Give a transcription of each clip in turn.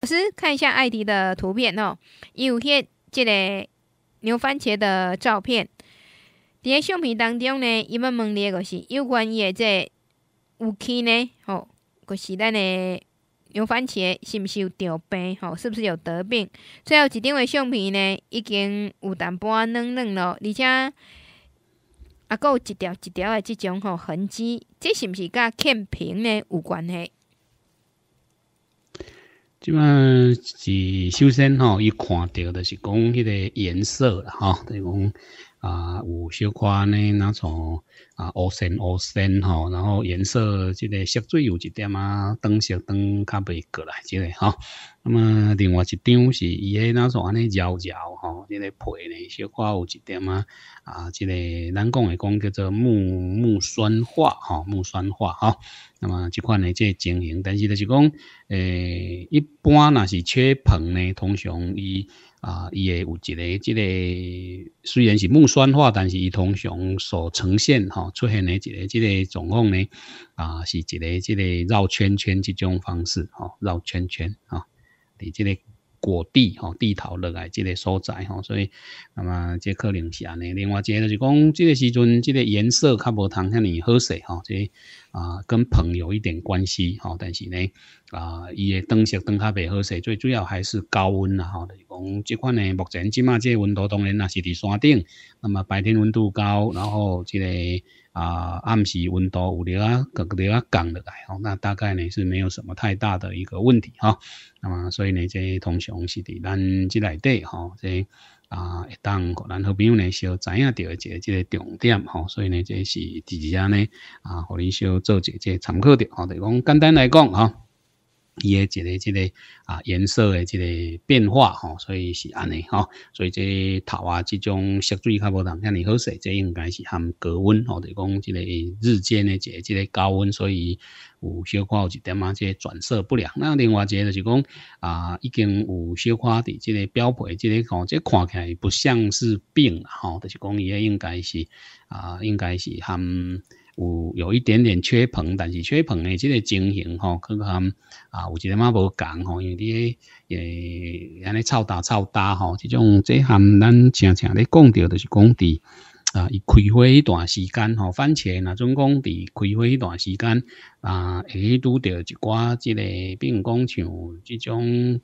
老师看一下艾迪的图片哦，有些这个牛番茄的照片。伫在相片当中呢，伊要问你个是有关伊的这武器呢？吼，就是咱的牛番茄是毋是有得病？吼，是不是有得病？最后一张的相片呢，已经有淡薄仔软软咯，而且啊，佫有一条一条的即种吼痕迹，这是毋是佮欠平呢？有关系？即嘛是修身吼，一看到的是讲迄个颜色啦，哈，等于讲。啊，有小宽呢，那种啊，乌深乌深吼，然后颜色这个色水有一点啊，灯色灯较袂过来之个吼。那么另外一张是伊个那种安尼焦焦吼，这个皮呢小宽有一点啊啊，这个咱讲诶，讲叫做木木酸化吼，木酸化吼。那么这款呢，即经营，但是就是讲诶，一般那是缺硼呢，通常伊。啊，伊会有一个这个，虽然是木酸化，但是伊通常所呈现吼出现的一个即个状况呢，啊，是一个即个绕圈圈即种方式吼绕圈圈啊，伫即个。果地吼地头落来即个所在吼，所以那么这可能是安尼。另外一个就是讲，即个时阵，即个颜色较无通遐你好势吼，即、以啊跟朋友一点关系吼。但是呢啊，伊的灯色灯较白好势，最主要还是高温啦吼。就是讲这款呢，目前起码这温度当然啦是伫山顶，那么白天温度高，然后即个。啊，暗时温度有滴啊，格个滴啊降落来吼，那大概呢是没有什么太大的一个问题哈。那么，所以呢，这通常是伫咱即内底吼，这啊，当互咱好朋友呢，小知影着一个即个重点吼，所以呢，这是第二呢，啊，互你小做一个参考着，就讲简单来讲吼。伊诶一个即个啊颜色诶，即个变化吼，所以是安尼吼，所以即头啊，即种色水较无同，较尼好势，即应该是含高温吼，就讲即个日间诶一个即个高温，所以有小可有一点啊，即转色不良。那另外一个就是讲啊，已经有小可伫即个标配，即个吼，即看起来不像是病吼，就是讲伊诶应该是啊，应该是含。有有一点点缺硼，但是缺硼呢，这个情形吼，去含啊，有一点嘛无同吼，因为啲诶，安尼臭大臭大吼，这种即含咱常常咧讲到，就是讲地啊，伊开花一段时间吼，番茄那种讲地开花一段时间啊，会拄到一寡即个病讲像即种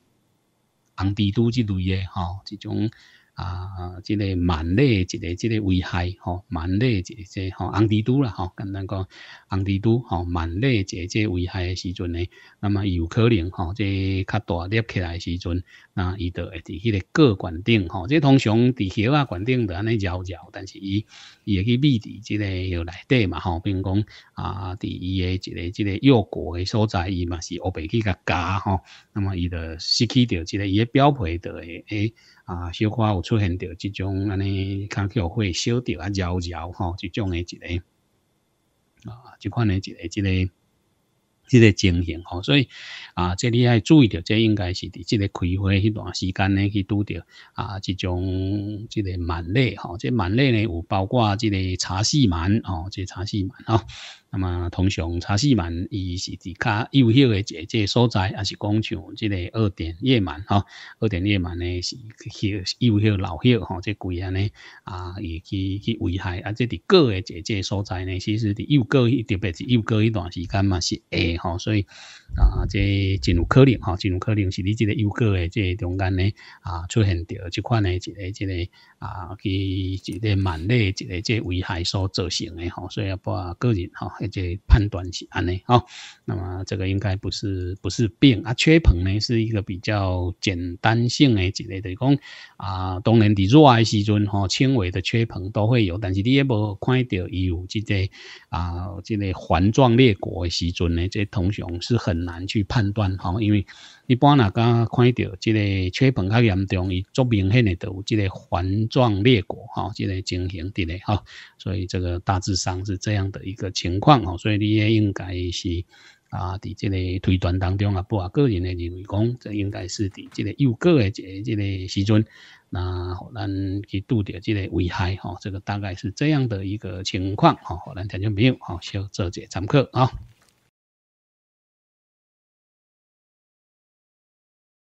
红蜘蛛之类的吼，即种。啊，即、这个慢的一个即个危害吼，慢、哦、的一个即吼红蜘蛛啦吼，简单讲红蜘蛛吼，慢、哦、的一个即危害的时阵呢，那么有可能吼，即、个较大裂起来的时阵，那伊就会伫迄个个管顶吼，即、哦、通常伫迄个管顶着安尼绕绕，但是伊伊会去密伫即个叶内底嘛吼，比如讲啊，伫伊的一个即个幼果的所在，伊嘛是乌白去甲夹吼，那么伊就失去掉即个伊的标配的诶。啊，小可有出现着即种安尼开小花、小蝶啊、鹪鹪吼，即种诶一个啊，这款诶一个、一个、一个情形吼，所以啊，这里爱注意着，这应该是伫即个开花迄段时间呢去拄着啊，一种即个螨类吼，这螨类呢有包括即个茶翅螨哦，这茶翅螨吼。那么通常查四满，伊是伫较幼小的这个所在，也是讲像即个二点夜满吼，二点夜满呢是是幼小老小吼，即贵啊呢啊，伊去去危害，啊即伫个诶这个所在呢，其实是幼个，特别是幼个一段时间嘛是会吼，所以啊，即真有可能吼，真有可能是你即个幼个诶即中间呢啊，出现着即款诶即个即个。啊，去一个蛮类，一个即危害所造成的吼，所以要把个人吼，而个判断是安尼吼。那么这个应该不是不是病啊，缺硼呢是一个比较简单性诶个，就是讲啊，当然你热的时阵吼，轻微的缺硼都会有，但是你也无看到有即个啊，即个环状裂果诶时阵呢，即通常是很难去判断吼，因为。一般若家看到即个缺盆较严重，伊足明显诶，都有即个环状裂果，吼，即个情形伫咧，吼，所以这个大致上是这样的一个情况，吼，所以你也应该是啊，伫即个推断当中啊，不啊，个人诶认为讲，这应该是伫即个幼果诶即即个时阵，那可咱去拄着即个危害，吼，这个大概是这样的一个情况，吼，可能听众朋友，吼，稍做者参考，啊。